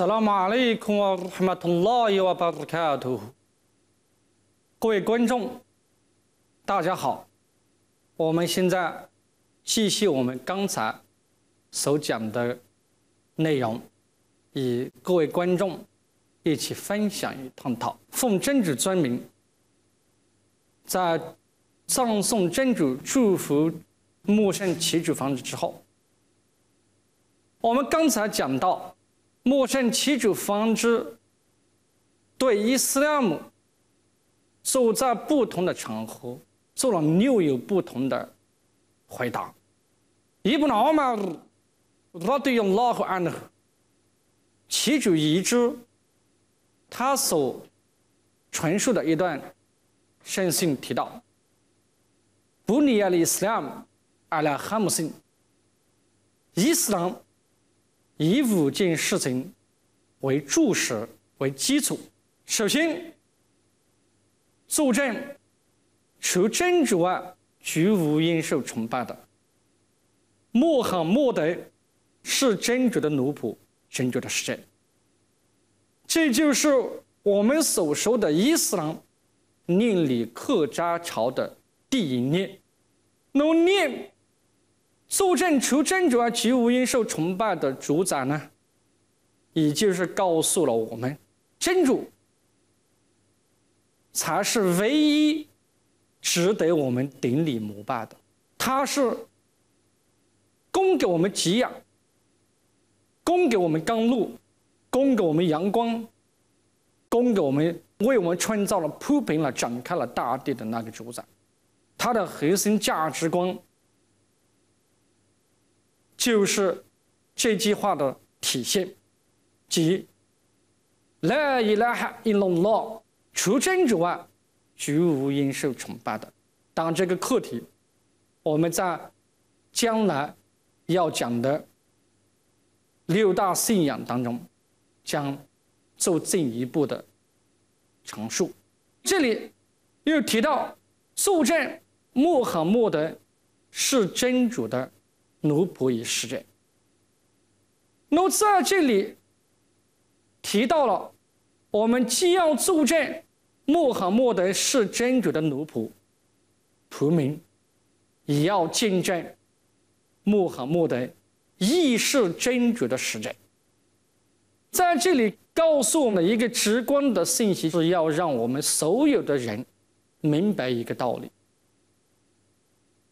在了马里，看我他妈从哪一瓦把子开头？各位观众，大家好，我们现在继续我们刚才所讲的内容，与各位观众一起分享与探讨。奉真主尊名，在葬送真主、祝福穆圣祈主房子之后，我们刚才讲到。莫圣七主方知，对伊斯兰，所在不同的场合，做了六有不同的回答。伊布纳奥马尔，他对于拉合安的七主已知他所陈述的一段圣训提到：“布尼亚的伊斯兰，阿拉哈姆信，伊斯兰。”以五件事情为注释为基础，首先，作证，除真主外，绝无应受崇拜的。穆罕默德是真主的奴仆，真主的使者。这就是我们所说的伊斯兰，念里克扎朝的第一念，么念。素贞除贞主啊，极无因受崇拜的主宰呢，也就是告诉了我们，真主才是唯一值得我们顶礼膜拜的。他是供给我们给养，供给我们甘露，供给我们阳光，供给我们为我们创造了、铺平了、展开了大地的那个主宰。他的核心价值观。就是这句话的体现，即来以来哈以隆诺，除真主外，绝无应受崇拜的。当这个课题，我们在将来要讲的六大信仰当中，将做进一步的陈述。这里又提到，素证穆罕默德是真主的。奴仆与使者。那么在这里提到了，我们既要作证穆罕默德是真主的奴仆、仆民，也要见证穆罕默德亦是真主的使者。在这里告诉我们一个直观的信息，是要让我们所有的人明白一个道理：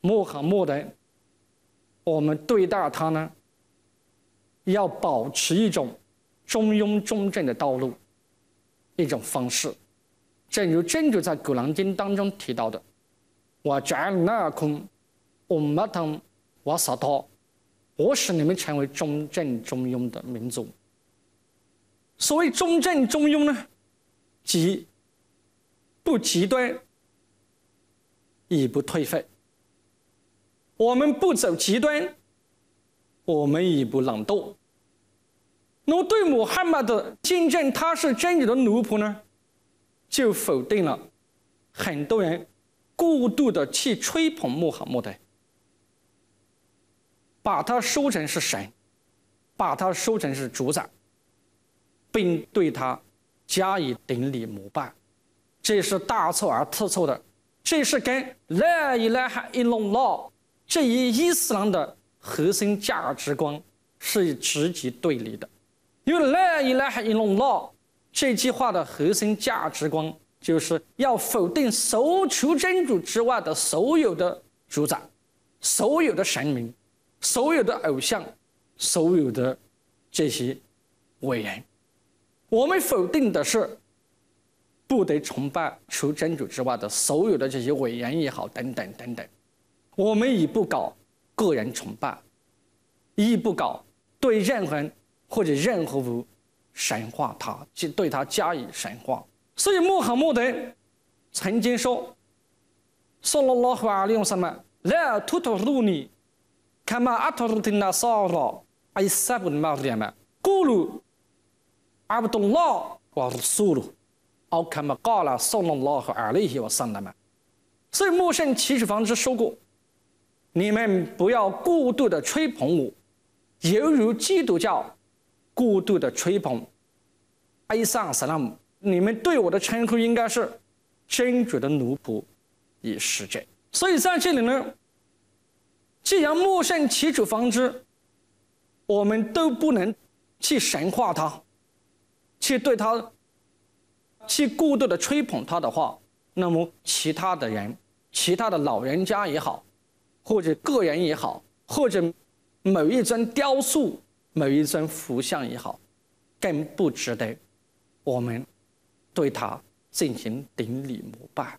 穆罕默德。我们对待他呢，要保持一种中庸中正的道路，一种方式。正如真主在《古兰经》当中提到的：“我绝那空，我马同我杀他，我使你们成为中正中庸的民族。”所谓中正中庸呢，即不极端，也不颓废。我们不走极端，我们也不懒惰。那么对穆罕默德见证他是真主的奴仆呢，就否定了很多人过度的去吹捧穆罕默德，把他说成是神，把他说成是主宰，并对他加以顶礼膜拜，这是大错而特错的，这是跟那一来还一弄闹。这与伊斯兰的核心价值观是直接对立的，因为“那以拉哈以隆拉”这句话的核心价值观就是要否定所除真主之外的所有的主宰、所有的神明、所有的偶像、所有的这些伟人。我们否定的是，不得崇拜除真主之外的所有的这些伟人也好，等等等等。我们亦不搞个人崇拜，亦不搞对任何或者任何物神化他，去对他加以神化。所以穆罕默德曾经说：“苏拉拉和阿里用什么？奈图图努尼，卡玛阿特的那苏拉艾塞布马的什么？古鲁阿布都拉和鲁苏奥卡玛加拉苏拉拉和阿里有什么？所以穆圣七十房子说过。”你们不要过度的吹捧我，犹如基督教过度的吹捧艾萨俄拉姆，你们对我的称呼应该是真主的奴仆与使者。所以在这里呢，既然莫圣起主方知，我们都不能去神化他，去对他去过度的吹捧他的话，那么其他的人，其他的老人家也好。或者个人也好，或者某一尊雕塑、某一尊佛像也好，更不值得我们对他进行顶礼膜拜。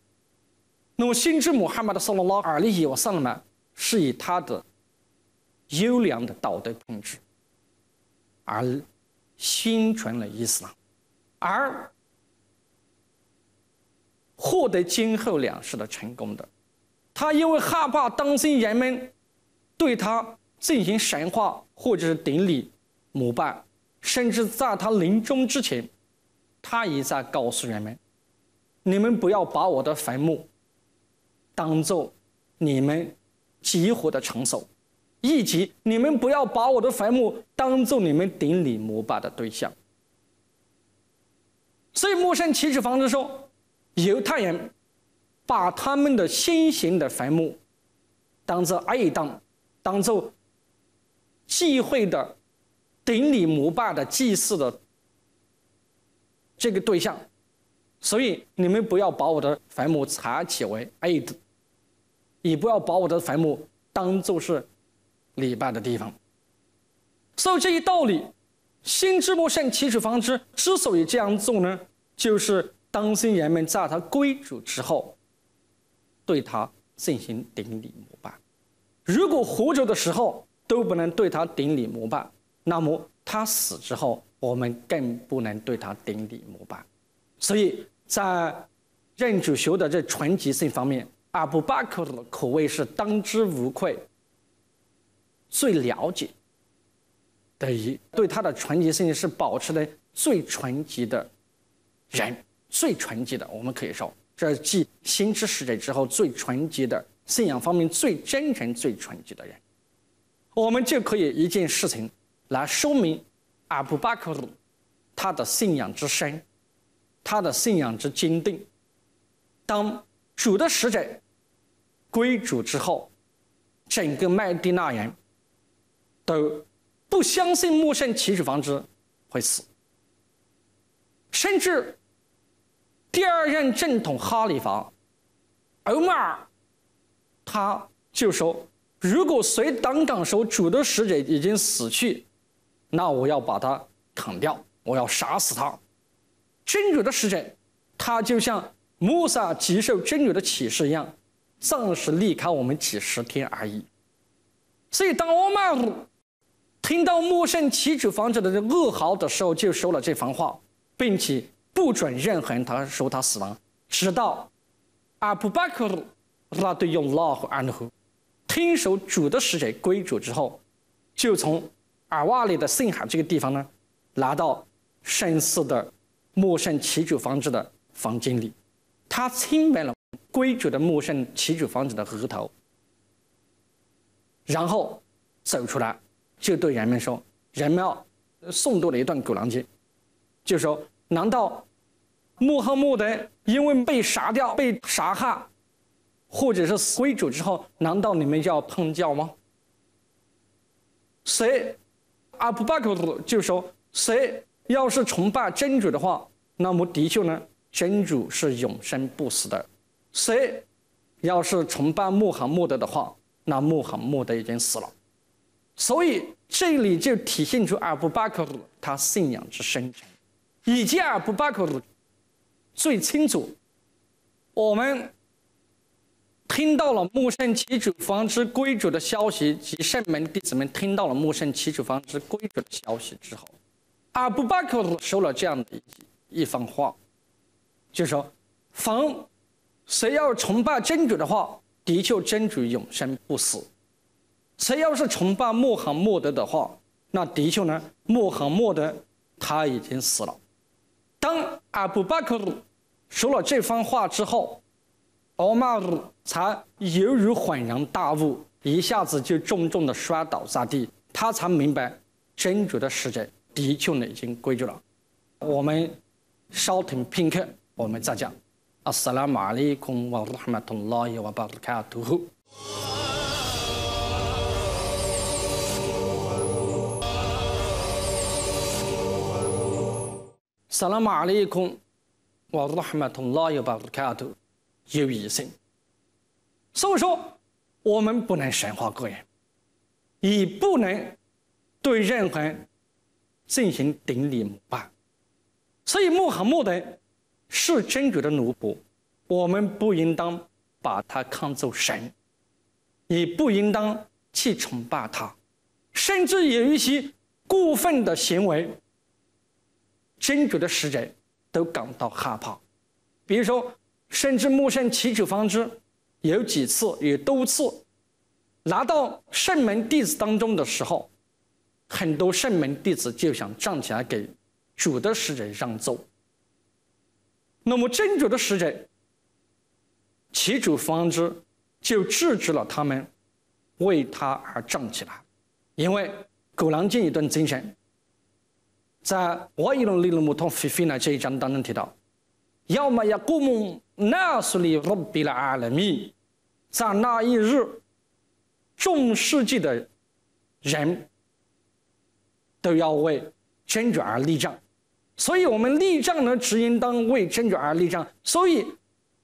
那么，新之母哈默德·萨拉拉尔利耶·瓦萨勒曼是以他的优良的道德品质而心存了伊斯兰，而获得今后两世的成功。的他因为害怕，担心人们对他进行神话或者是顶礼膜拜，甚至在他临终之前，他也在告诉人们：“你们不要把我的坟墓当做你们集火的场所，以及你们不要把我的坟墓当做你们顶礼膜拜的对象。”所以，摩西其实房子说：“犹太人。”把他们的先贤的坟墓，当做爱当，当做忌讳的顶礼膜拜的祭祀的这个对象，所以你们不要把我的坟墓查起为爱的，也不要把我的坟墓当做是礼拜的地方。所以这一道理，心之莫善，其首方知。之所以这样做呢，就是当心人们在他归主之后。对他进行顶礼膜拜，如果活着的时候都不能对他顶礼膜拜，那么他死之后，我们更不能对他顶礼膜拜。所以在认主学的这纯洁性方面，阿布巴克的可谓是当之无愧最了解的一，对他的纯洁性是保持的最纯洁的人，最纯洁的，我们可以说。这继先知使者之后最纯洁的信仰方面最真诚、最纯洁的人。我们就可以一件事情来说明阿布巴克鲁他的信仰之深，他的信仰之坚定。当主的使者归主之后，整个麦地那人都不相信穆圣（其主）房子会死，甚至。第二任正统哈里发，欧麦尔，他就说：“如果随党长说主的使者已经死去，那我要把他砍掉，我要杀死他。真主的使者，他就像穆萨接受真主的启示一样，暂时离开我们几十天而已。所以，当欧麦尔听到穆圣祈主房子的人噩耗的时候，就说了这番话，并且。”不准任何人他说他死亡，直到阿布巴克拉那对用拉和安拉听守主的使者归主之后，就从尔瓦里的圣海这个地方呢，来到圣寺的穆圣祈主房子的房间里，他亲吻了归主的穆圣祈主房子的额头，然后走出来，就对人们说，人们诵读了一段古兰经，就说。难道穆罕默德因为被杀掉、被杀害，或者是归主之后，难道你们要碰教吗？谁阿布巴克尔就说：谁要是崇拜真主的话，那么的确呢，真主是永生不死的；谁要是崇拜穆罕默德的话，那穆罕默德已经死了。所以这里就体现出阿布巴克尔他信仰之深沉。以及阿布巴克尔最清楚，我们听到了穆圣启主、房之归主的消息，及圣门弟子们听到了穆圣启主、房之归主的消息之后，阿布巴克尔说了这样的一一番话，就说：“凡谁要崇拜真主的话，的确真主永生不死；谁要是崇拜穆罕默德的话，那的确呢，穆罕默德他已经死了。”当阿布巴克鲁说了这番话之后，奥马尔才犹如恍然大悟，一下子就重重的摔倒在地。他才明白，真主的使者的确已经归去了。我们稍等片刻，我们再讲。萨了马了空，后，我拉哈汉同拉老巴把我开导，有余生。所以说，我们不能神化个人，也不能对任何人进行顶礼膜拜。所以，穆罕默德是真主的奴仆，我们不应当把他看作神，也不应当去崇拜他，甚至有一些过分的行为。真主的使者都感到害怕，比如说，甚至穆圣祈求方知，有几次、有多次，拿到圣门弟子当中的时候，很多圣门弟子就想站起来给主的使者让座。那么真主的使者祈求方知就制止了他们为他而站起来，因为狗狼见一顿精神。在《我严龙立龙不同》扉扉呢这一章当中提到：“要么要过目那是里入变了阿弥，在那一日，众世界的人都要为真主而立正。”所以，我们立正呢，只应当为真主而立正。所以，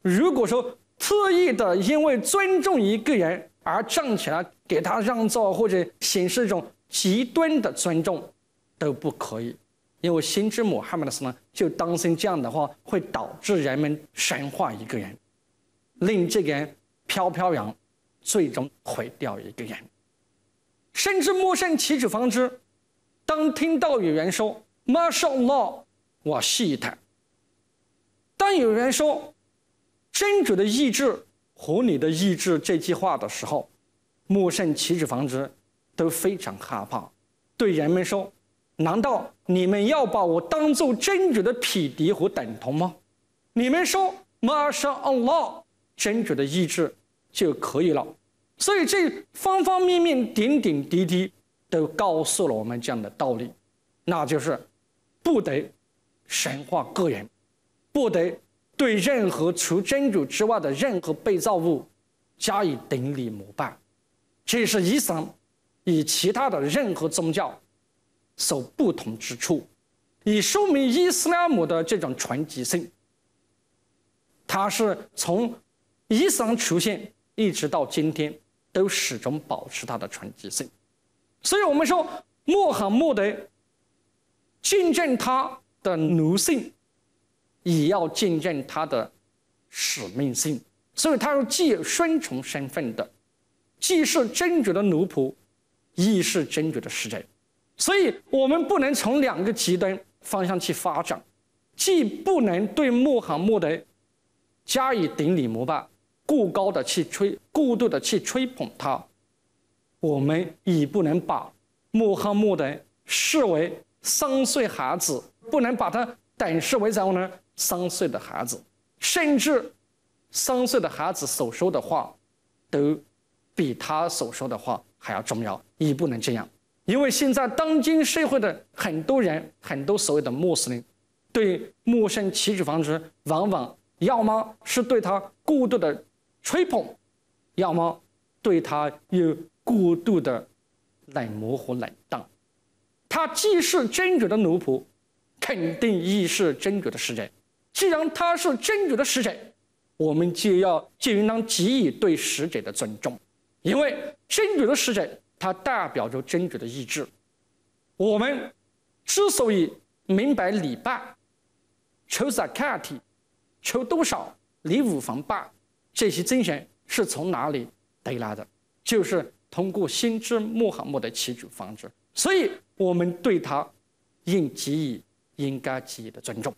如果说特意的因为尊重一个人而站起来给他让座，或者显示一种极端的尊重，都不可以。因为心之母害怕的是呢，就担心这样的话会导致人们神化一个人，令这个人飘飘扬，最终毁掉一个人。甚至莫圣七指方知，当听到有人说“马少诺”，我细一当有人说“真主的意志和你的意志”这句话的时候，莫圣七指方知都非常害怕，对人们说。难道你们要把我当做真主的匹敌和等同吗？你们说马沙安拉真主的意志就可以了，所以这方方面面、点点滴滴都告诉了我们这样的道理，那就是不得神化个人，不得对任何除真主之外的任何被造物加以顶礼膜拜。这是伊斯兰与其他的任何宗教。所不同之处，以说明伊斯兰的这种传奇性。它是从伊斯兰出现一直到今天，都始终保持它的传奇性。所以，我们说，穆罕默德见证他的奴性，也要见证他的使命性。所以，他是既有顺从身份的，既是真主的奴仆，亦是真主的使者。所以我们不能从两个极端方向去发展，既不能对穆罕默德加以顶礼膜拜，过高的去吹，过度的去吹捧他，我们也不能把穆罕默德视为三岁孩子，不能把他等视为什么呢？三岁的孩子，甚至三岁的孩子所说的话，都比他所说的话还要重要，也不能这样。因为现在当今社会的很多人，很多所谓的穆斯林，对陌生起止方式，往往要么是对他过度的吹捧，要么对他有过度的冷漠和冷淡。他既是真主的奴仆，肯定亦是真主的使者。既然他是真主的使者，我们就要就应当给予对使者的尊重，因为真主的使者。它代表着真主的意志。我们之所以明白礼拜、抽撒克蒂、抽多少、礼五房八这些精神是从哪里得来的，就是通过先知穆罕默德祈求方式。所以，我们对他应给予应该给予的尊重。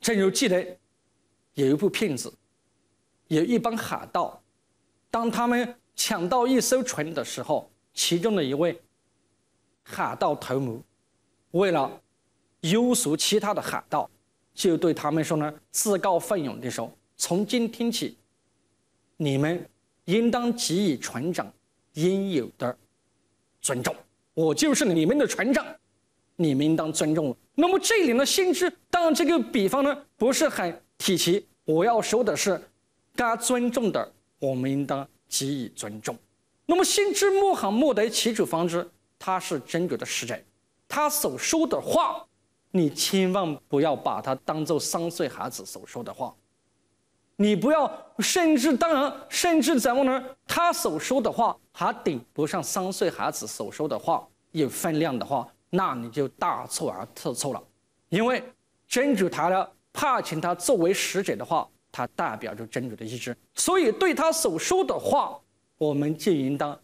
正如记得有一部片子，有一帮海盗，当他们抢到一艘船的时候。其中的一位海盗头目，为了优束其他的海盗，就对他们说呢，自告奋勇地说：“从今天起，你们应当给予船长应有的尊重。我就是你们的船长，你们应当尊重我。”那么这里呢，先知当然这个比方呢不是很贴我要说的是，该尊重的，我们应当给予尊重。那么，心知莫罕默德其主方知，他是真主的使者。他所说的话，你千万不要把他当做三岁孩子所说的话。你不要，甚至当然，甚至怎么呢？他所说的话还顶不上三岁孩子所说的话有分量的话，那你就大错而特错了。因为真主他呢派遣他作为使者的话，他代表着真主的意志，所以对他所说的话。我们就应当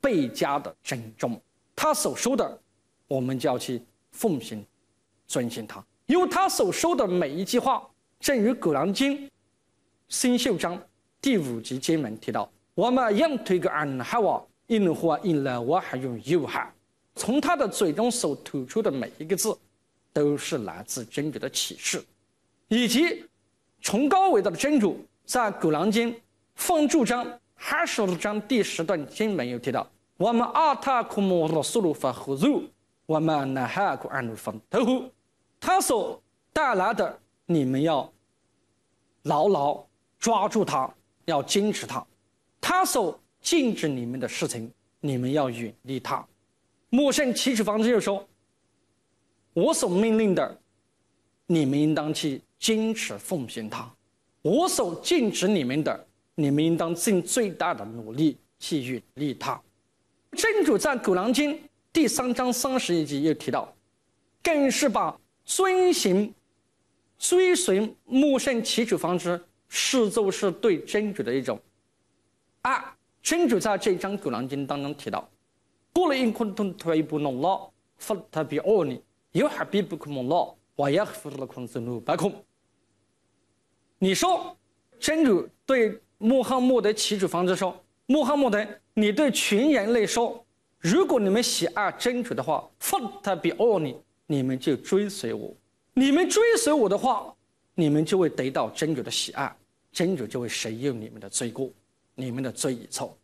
倍加的珍重他所说的，我们就要去奉行、遵循他。因为他所说的每一句话，正如《古兰经》新秀章第五集经文提到：“我们用推个安哈瓦、英哈、印了我还用尤哈。”从他的嘴中所吐出的每一个字，都是来自真主的启示，以及崇高伟大的真主在《古兰经》放柱章。《哈什鲁章》第十段经文又提到：“我们阿塔库摩罗苏鲁法合入，我们南海库安努方特护。”他所带来的，你们要牢牢抓住他，要坚持他；他所禁止你们的事情，你们要远离他。穆圣七尺房子又说：“我所命令的，你们应当去坚持奉行它；我所禁止你们的。”你们应当尽最大的努力去与利他。真主在《古兰经》第三章三十一节又提到，更是把遵循、追随穆圣其主方式，视作是对真主的一种爱。真主在这一章《古兰经》当中提到，过了因空洞退步弄落，复他比奥尼，又还比不可蒙落，我也复了空子路百空。你说，真主对？穆罕默德启主方舟说：“穆罕默德，你对全人类说，如果你们喜爱真主的话，奉他比奥尼，你们就追随我。你们追随我的话，你们就会得到真主的喜爱，真主就会赦用你们的罪过，你们的罪与错。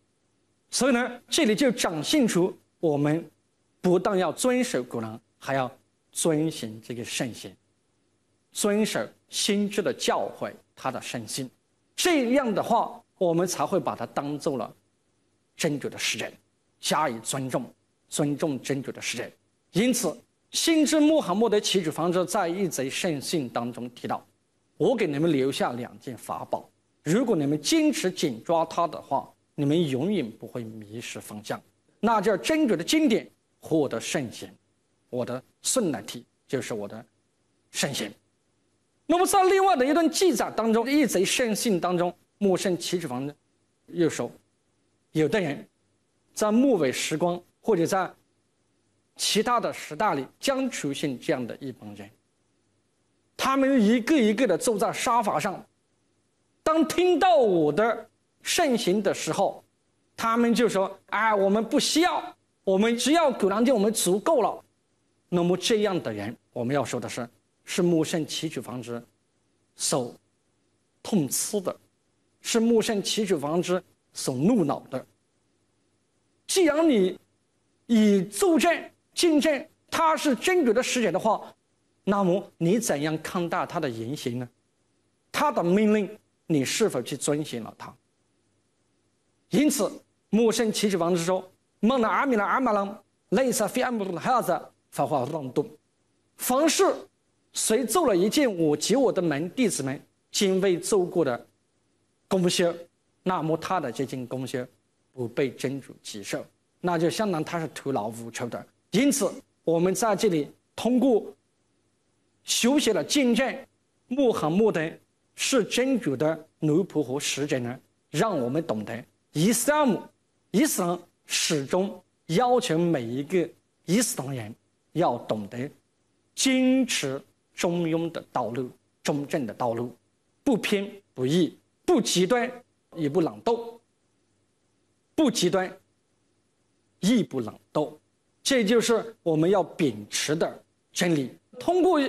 所以呢，这里就展现出我们不但要遵守古兰，还要遵循这个圣贤，遵守先知的教诲，他的圣心。”这样的话，我们才会把它当做了真主的使者，加以尊重，尊重真主的使者。因此，新知穆罕默德·齐举方舟在一则圣训当中提到：“我给你们留下两件法宝，如果你们坚持紧抓它的话，你们永远不会迷失方向。那叫真主的经典，获得圣贤，我的顺难题就是我的圣贤。”那么，在另外的一段记载当中，一则圣信当中，穆圣（启子房）的又说，有的人在末尾时光或者在其他的时代里将出现这样的一帮人，他们一个一个的坐在沙发上，当听到我的圣行的时候，他们就说：“哎，我们不需要，我们只要狗兰就我们足够了。”那么，这样的人，我们要说的是。是木胜齐取房之所痛斥的，是木胜齐取房之所怒恼的。既然你以助阵进阵，他是真主的使者的话，那么你怎样看待他的言行呢？他的命令，你是否去遵循了他？因此，木胜齐取房之说：“孟了阿米拉阿玛朗类似非阿姆的孩子，发话让动，凡事。”谁做了一件我及我的门弟子们今未做过的功修，那么他的这件功修不被真主接受，那就相当他是徒劳无功的。因此，我们在这里通过修写了见证、默和默的，是真主的奴仆和使者呢，让我们懂得伊斯兰，伊斯兰始终要求每一个伊斯兰人要懂得坚持。中庸的道路，中正的道路，不偏不倚，不极端，也不冷斗；不极端，亦不冷斗，这就是我们要秉持的真理。通过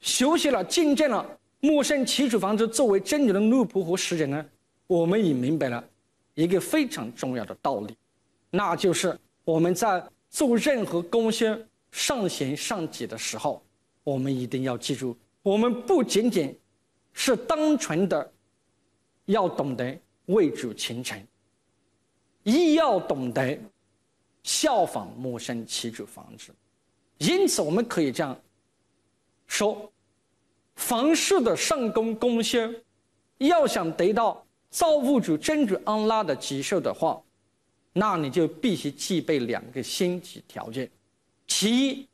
学习了、见证了陌生齐楚房子作为真理的路仆和使者呢，我们也明白了一个非常重要的道理，那就是我们在做任何功勋、上贤上己的时候。我们一定要记住，我们不仅仅是单纯的要懂得为主虔诚，亦要懂得效仿陌生其主房子。因此，我们可以这样说：凡事的上功功修，要想得到造物主真主安拉的接受的话，那你就必须具备两个先决条件：其一，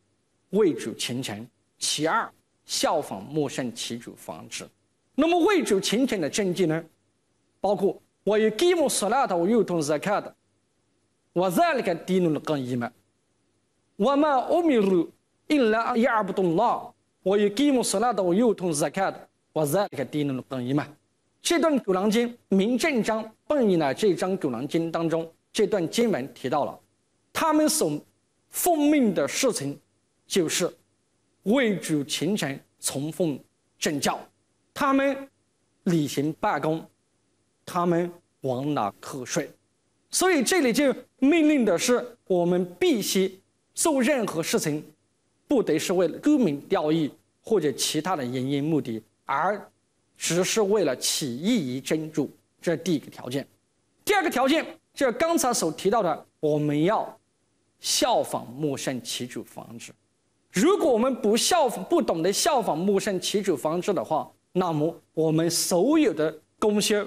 为主虔诚。其二，效仿莫圣其主房制。那么为主前程的证据呢？包括我有基姆索拉的，我有同时在看的，我在那个低弄的更衣嘛。我们欧米路因来一二不动了，我有基姆索拉的，我有同时在看的，我在那个低弄的更衣嘛。这段《狗狼经》明正章奔应了这张《狗狼经》当中这段经文提到了，他们所奉命的事情就是为主勤臣从奉正教，他们履行办公，他们往哪瞌睡？所以这里就命令的是，我们必须做任何事情，不得是为了沽名钓誉或者其他的原因目的，而只是为了起意于真主。这是第一个条件。第二个条件就是刚才所提到的，我们要效仿穆善起主方子。如果我们不效、不懂得效仿穆圣祈主方式的话，那么我们所有的功修，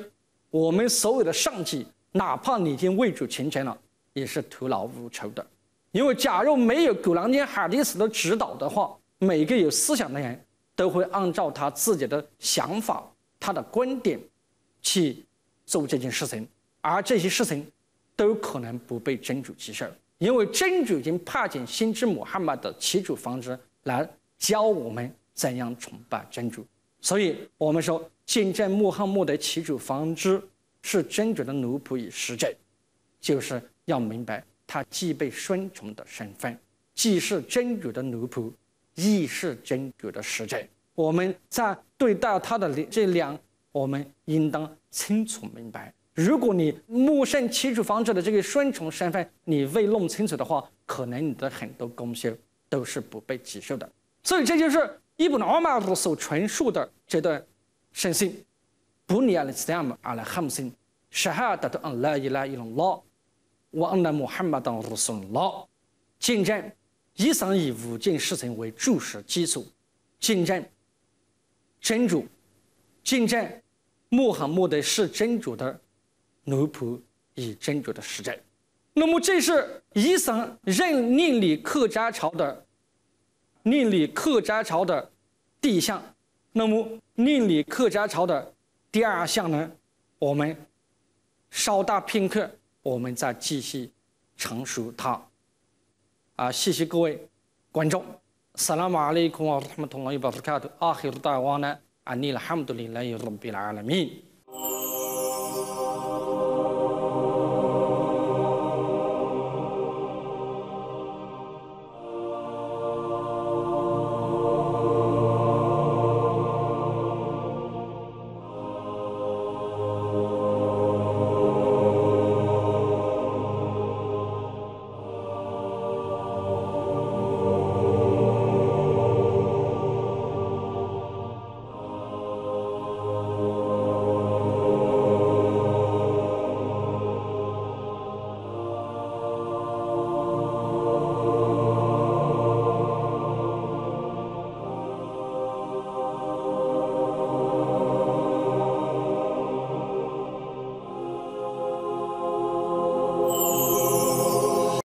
我们所有的上级，哪怕你已经为主成全了，也是徒劳无酬的。因为假如没有古兰经、海蒂斯的指导的话，每个有思想的人都会按照他自己的想法、他的观点，去做这件事情，而这些事情，都可能不被真主接受。因为真主已经派遣先知穆罕默德其主方知来教我们怎样崇拜真主，所以我们说见证穆罕默德其主方知是真主的奴仆与使者，就是要明白他既被顺从的身份，既是真主的奴仆，亦是真主的使者。我们在对待他的这两，我们应当清楚明白。如果你目圣七处方者的这个双重身份你未弄清楚的话，可能你的很多功修都是不被接受的。所以这就是伊布奥马尔所陈述的这段圣训：布尼亚的斯亚姆阿拉哈姆信，十哈达到安拉伊拉伊隆拉，王的木哈巴当乌苏拉，见证以上以五件事情为注释基础，见证真主，见证穆罕默德是真主的。奴仆以真主的实者。那么这是伊斯认命理客家朝的命理客家朝的第一项。那么命理客家朝的第二项呢？我们稍待片刻，我们再继续阐述它。啊，谢谢各位观众。